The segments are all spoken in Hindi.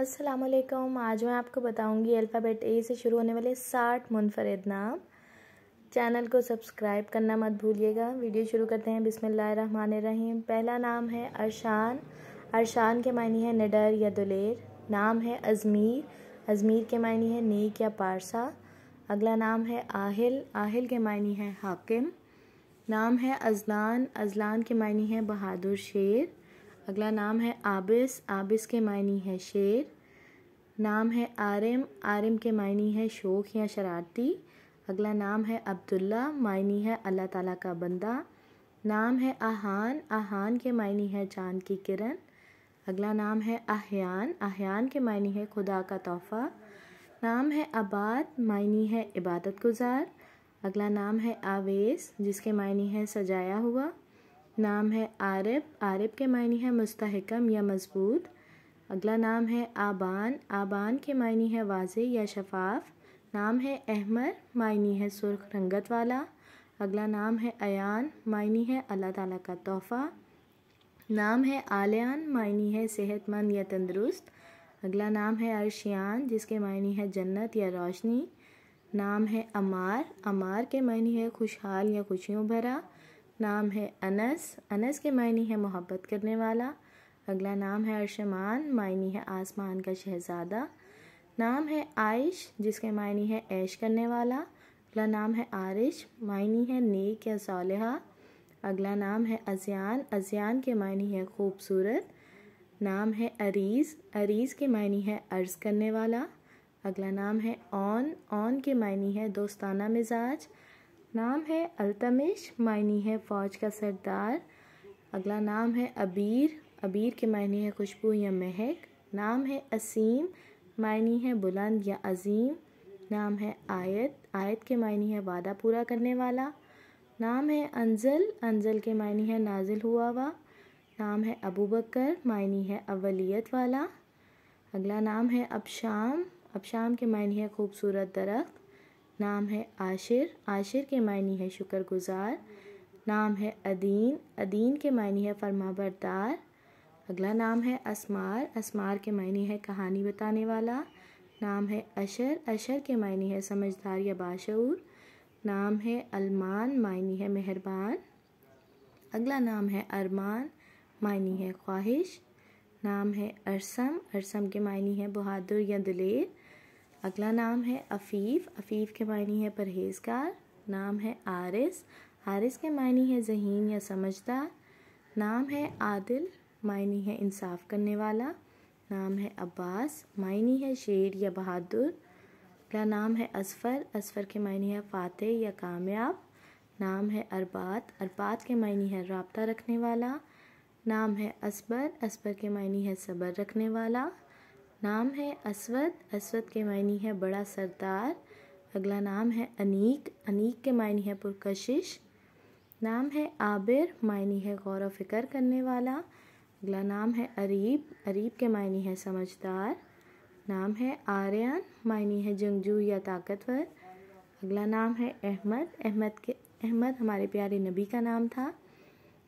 वालेकुम आज मैं आपको बताऊंगी अल्फ़ाबेट ए से शुरू होने वाले साठ मुनफरद नाम चैनल को सब्सक्राइब करना मत भूलिएगा वीडियो शुरू करते हैं रहीम पहला नाम है अरशान अरशान के मायने है निडर या दुलेर नाम है अजमीर अजमीर के मायने है नेक या पारसा अगला नाम है आहिल आहिल के मायने है हाकिम नाम है अजलान अजलान के मायने है बहादुर शेर अगला नाम है आबिस आबिस के मायनी है शेर नाम है आरम आरम के मायनी है शोक या शरारती अगला नाम है अब्दुल्ला मायनी है अल्लाह ताला का बंदा नाम है आहान आहान के मायनी है चांद की किरण अगला नाम है आहयान आहयान के मायनी है खुदा का तोहफ़ा नाम है आबाद मायनी है इबादत गुजार अगला नाम है आवेस जिसके मायनी है सजाया हुआ नाम है आरब आरब के मायने है मुस्तहकम या मजबूत अगला नाम है आबान आबान के मायने है वाजे या शफाफ नाम है अहमर मायने है सुर्ख रंगत वाला अगला नाम है अयान मायने है अल्लाह ताला का तोहफ़ा नाम है आलियान मायने है सेहतमंद या तंदरुस्त अगला नाम है अर्शियान जिसके मायने है जन्नत या रोशनी नाम है अमार अमार के मायने है खुशहाल या खुशियों भरा नाम है अनस अनस के मायने है मोहब्बत करने वाला अगला नाम है अरशमान मायने है आसमान का शहज़ादा नाम है आयश जिसके मायने है ऐश करने वाला अगला नाम है आरिश मायने है नेक या सालहा अगला नाम है अजियान अजियान के मायने है खूबसूरत नाम है अरीज़ अरीज़ के मायने है अर्ज़ करने वाला अगला नाम है ऑन ऑन के मायने है दोस्ताना मिजाज नाम है अल्तमिश मायनी है फ़ौज का सरदार अगला नाम है अबीर अबीर के मायने है खुशबू या महक नाम है असीम मायनी है बुलंद या अजीम नाम है आयत आयत के मायने है वादा पूरा करने वाला नाम है अंजल अंजल के मायने है नाजिल हुआ हुआ नाम है अबू बकर मायने है अवलियत वाला अगला नाम है अबशाम अबशाम के मायने है खूबसूरत दरख्त नाम है आशिर आशिर के मायने है शुक्रगुजार नाम है अदीन अदीन के मायने है फरमाबरदार अगला नाम है असमार असमार के मायने है कहानी बताने वाला नाम है अशर अशर के मायने है समझदार या बाशूर नाम है अलमान मायने है मेहरबान अगला नाम है अरमान मायने है ख्वाहिश नाम है अरसम अरसम के मायने है बहादुर या दिलेर अगला नाम है अफ़ीफ़ अफ़ीफ़ के मायने है परहेजगार नाम है आरिस आरिस के मायने है जहीन या समझदार नाम है आदिल मायने है इंसाफ करने वाला नाम है अब्बास मायने है शेर या बहादुर अगला नाम है असफ़र असफ़र के मायने है फ़ातह या कामयाब नाम है अरबात अरबात के मायने है रबता रखने वाला नाम है असबर असबर के मायने है सबर रखने वाला नाम है अस्वद अस्वद के मायने है बड़ा सरदार अगला नाम है अनीक अनीक के मायने है पुरकशिश नाम है आबिर मायने है गौर फिक्र करने वाला अगला नाम है अरीब अरीब के मायने है समझदार नाम है आर्यन मायने है जंगजू या ताकतवर अगला नाम है अहमद अहमद के अहमद हमारे प्यारे नबी का नाम था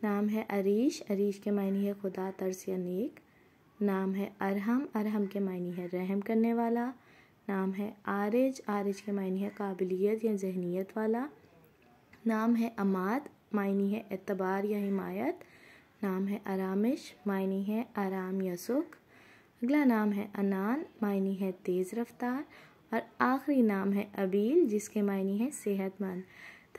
नाम है अरीश अरीश के मायने है खुदा तरस या नेक नाम है अरहम अरहम के मायने है रहम करने वाला नाम है आरज आरज के मायने है काबिलियत या जहनीत वाला नाम है अमाद मायनी है एतबार या हिमायत नाम है आरामिश मायनी है आराम या सुख अगला नाम है अनान मायनी है तेज़ रफ्तार और आखिरी नाम है अबील जिसके मायने है सेहतमंद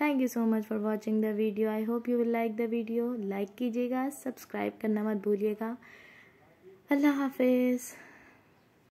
thank you so much for watching the video I hope you will like the video like कीजिएगा सब्सक्राइब करना मत भूलिएगा love Hafiz.